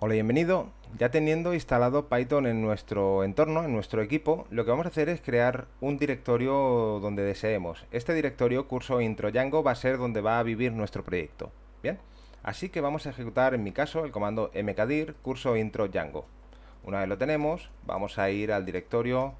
Hola, bienvenido. Ya teniendo instalado Python en nuestro entorno, en nuestro equipo, lo que vamos a hacer es crear un directorio donde deseemos. Este directorio curso intro Django va a ser donde va a vivir nuestro proyecto. Bien, así que vamos a ejecutar en mi caso el comando mkdir curso intro Django. Una vez lo tenemos, vamos a ir al directorio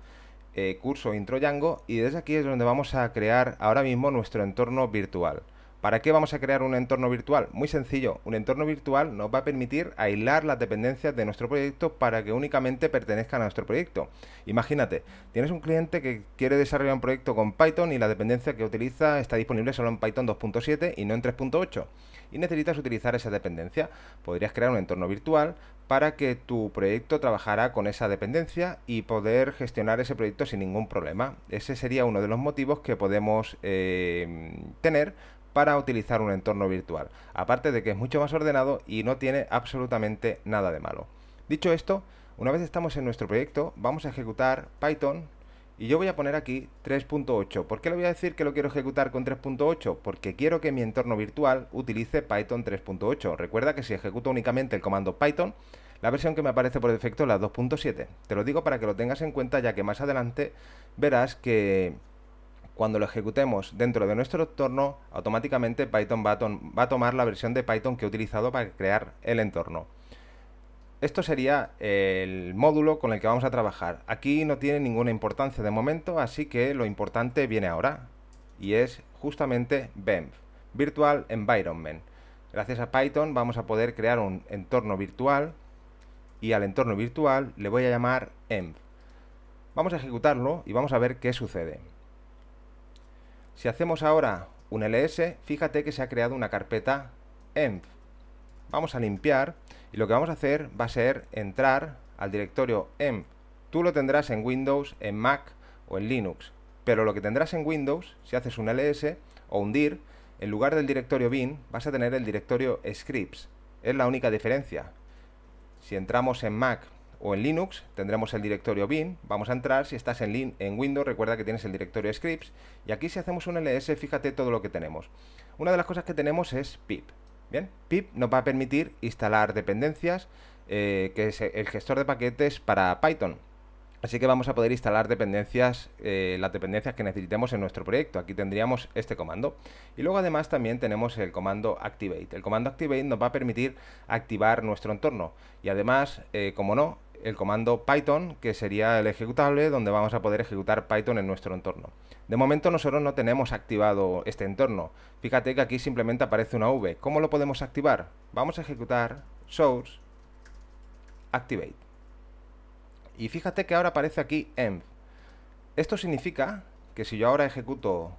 eh, curso intro Django y desde aquí es donde vamos a crear ahora mismo nuestro entorno virtual. ¿Para qué vamos a crear un entorno virtual? Muy sencillo, un entorno virtual nos va a permitir aislar las dependencias de nuestro proyecto para que únicamente pertenezcan a nuestro proyecto. Imagínate, tienes un cliente que quiere desarrollar un proyecto con Python y la dependencia que utiliza está disponible solo en Python 2.7 y no en 3.8 y necesitas utilizar esa dependencia. Podrías crear un entorno virtual para que tu proyecto trabajara con esa dependencia y poder gestionar ese proyecto sin ningún problema. Ese sería uno de los motivos que podemos eh, tener para utilizar un entorno virtual, aparte de que es mucho más ordenado y no tiene absolutamente nada de malo. Dicho esto, una vez estamos en nuestro proyecto, vamos a ejecutar Python y yo voy a poner aquí 3.8. ¿Por qué le voy a decir que lo quiero ejecutar con 3.8? Porque quiero que mi entorno virtual utilice Python 3.8. Recuerda que si ejecuto únicamente el comando Python, la versión que me aparece por defecto es la 2.7. Te lo digo para que lo tengas en cuenta ya que más adelante verás que cuando lo ejecutemos dentro de nuestro entorno, automáticamente Python va a, tomar la versión de Python que he utilizado para crear el entorno. Esto sería el módulo con el que vamos a trabajar. Aquí no tiene ninguna importancia de momento, así que lo importante viene ahora. Y es justamente venv, Virtual Environment. Gracias a Python vamos a poder crear un entorno virtual y al entorno virtual le voy a llamar ENV. Vamos a ejecutarlo y vamos a ver qué sucede. Si hacemos ahora un ls, fíjate que se ha creado una carpeta env. Vamos a limpiar y lo que vamos a hacer va a ser entrar al directorio env. Tú lo tendrás en Windows, en Mac o en Linux, pero lo que tendrás en Windows, si haces un ls o un dir, en lugar del directorio bin vas a tener el directorio scripts. Es la única diferencia. Si entramos en Mac o en Linux tendremos el directorio bin, vamos a entrar, si estás en, en Windows recuerda que tienes el directorio scripts y aquí si hacemos un ls fíjate todo lo que tenemos. Una de las cosas que tenemos es pip, bien, pip nos va a permitir instalar dependencias eh, que es el gestor de paquetes para Python. Así que vamos a poder instalar dependencias, eh, las dependencias que necesitemos en nuestro proyecto. Aquí tendríamos este comando. Y luego además también tenemos el comando activate. El comando activate nos va a permitir activar nuestro entorno. Y además, eh, como no, el comando Python, que sería el ejecutable donde vamos a poder ejecutar Python en nuestro entorno. De momento nosotros no tenemos activado este entorno. Fíjate que aquí simplemente aparece una V. ¿Cómo lo podemos activar? Vamos a ejecutar source activate. Y fíjate que ahora aparece aquí env. Esto significa que si yo ahora ejecuto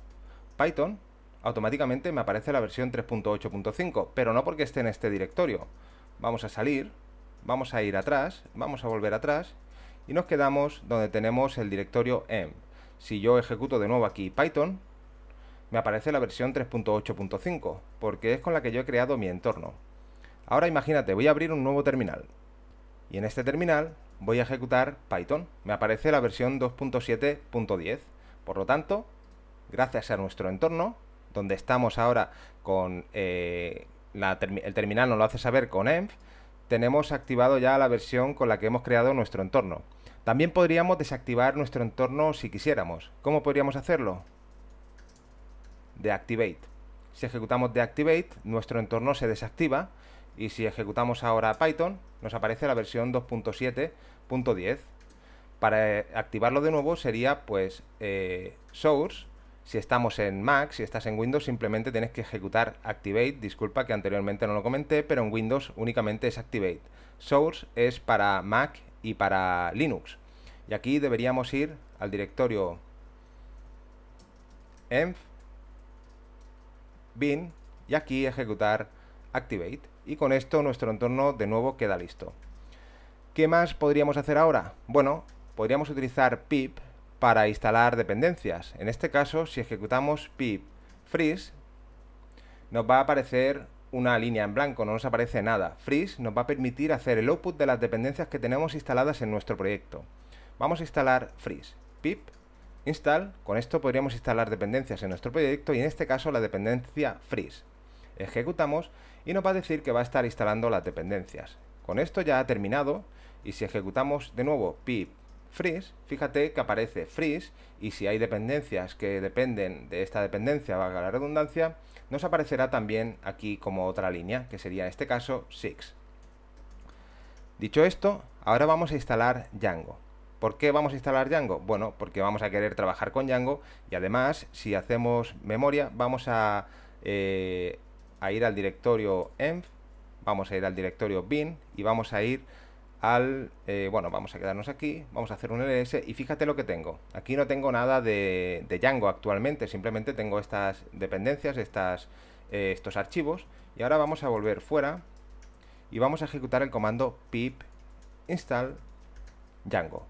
Python, automáticamente me aparece la versión 3.8.5, pero no porque esté en este directorio. Vamos a salir Vamos a ir atrás, vamos a volver atrás y nos quedamos donde tenemos el directorio env. Si yo ejecuto de nuevo aquí Python, me aparece la versión 3.8.5, porque es con la que yo he creado mi entorno. Ahora imagínate, voy a abrir un nuevo terminal. Y en este terminal voy a ejecutar Python. Me aparece la versión 2.7.10. Por lo tanto, gracias a nuestro entorno, donde estamos ahora con eh, el terminal, nos lo hace saber con env, tenemos activado ya la versión con la que hemos creado nuestro entorno. También podríamos desactivar nuestro entorno si quisiéramos. ¿Cómo podríamos hacerlo? Deactivate. Si ejecutamos deactivate, nuestro entorno se desactiva y si ejecutamos ahora Python, nos aparece la versión 2.7.10. Para activarlo de nuevo sería pues eh, source si estamos en Mac, si estás en Windows, simplemente tienes que ejecutar Activate. Disculpa que anteriormente no lo comenté, pero en Windows únicamente es Activate. Source es para Mac y para Linux. Y aquí deberíamos ir al directorio env bin y aquí ejecutar Activate. Y con esto nuestro entorno de nuevo queda listo. ¿Qué más podríamos hacer ahora? Bueno, podríamos utilizar pip para instalar dependencias. En este caso, si ejecutamos pip freeze, nos va a aparecer una línea en blanco, no nos aparece nada. Freeze nos va a permitir hacer el output de las dependencias que tenemos instaladas en nuestro proyecto. Vamos a instalar freeze, pip, install. Con esto podríamos instalar dependencias en nuestro proyecto y en este caso la dependencia freeze. Ejecutamos y nos va a decir que va a estar instalando las dependencias. Con esto ya ha terminado y si ejecutamos de nuevo pip freeze, fíjate que aparece freeze y si hay dependencias que dependen de esta dependencia, valga la redundancia, nos aparecerá también aquí como otra línea, que sería en este caso six. Dicho esto, ahora vamos a instalar Django. ¿Por qué vamos a instalar Django? Bueno, porque vamos a querer trabajar con Django y además, si hacemos memoria, vamos a, eh, a ir al directorio env, vamos a ir al directorio bin y vamos a ir al... Eh, bueno, vamos a quedarnos aquí, vamos a hacer un ls e y fíjate lo que tengo. Aquí no tengo nada de, Django actualmente, simplemente tengo estas dependencias, estas, eh, estos archivos. Y ahora vamos a volver fuera y vamos a ejecutar el comando pip install Django.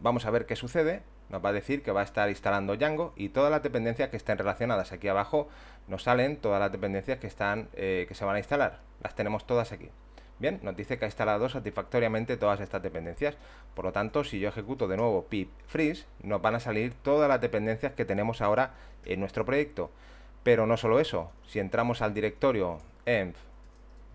Vamos a ver qué sucede. Nos va a decir que va a estar instalando Django y todas las dependencias que estén relacionadas. Aquí abajo nos salen todas las dependencias que, están, eh, que se van a instalar. Las tenemos todas aquí. Bien, nos dice que ha instalado satisfactoriamente todas estas dependencias. Por lo tanto, si yo ejecuto de nuevo pip freeze, nos van a salir todas las dependencias que tenemos ahora en nuestro proyecto. Pero no solo eso, si entramos al directorio env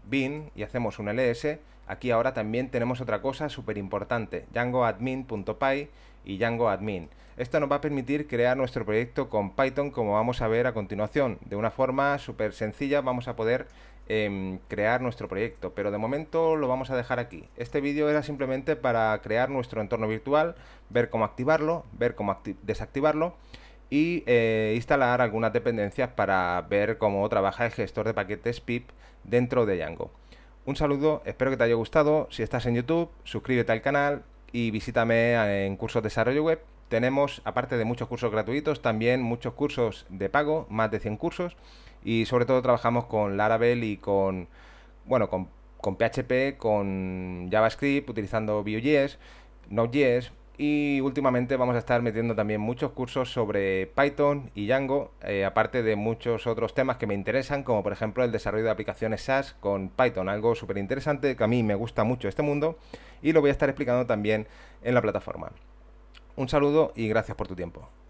bin y hacemos un ls, aquí ahora también tenemos otra cosa súper importante, djangoadmin.py y Django Admin. Esto nos va a permitir crear nuestro proyecto con Python como vamos a ver a continuación. De una forma súper sencilla vamos a poder Em, crear nuestro proyecto, pero de momento lo vamos a dejar aquí. Este vídeo era simplemente para crear nuestro entorno virtual, ver cómo activarlo, ver cómo desactivarlo y eh, instalar algunas dependencias para ver cómo trabaja el gestor de paquetes PIP dentro de Django. Un saludo, espero que te haya gustado. Si estás en YouTube, suscríbete al canal y visítame en Cursos Desarrollo Web tenemos, aparte de muchos cursos gratuitos, también muchos cursos de pago, más de 100 cursos, y sobre todo trabajamos con Laravel y con, bueno, con, PHP, con JavaScript, utilizando Vue.js, Node.js, y últimamente vamos a estar metiendo también muchos cursos sobre Python y Django, eh, aparte de muchos otros temas que me interesan, como por ejemplo el desarrollo de aplicaciones SaaS con Python, algo súper interesante que a mí me gusta mucho este mundo y lo voy a estar explicando también en la plataforma. Un saludo y gracias por tu tiempo.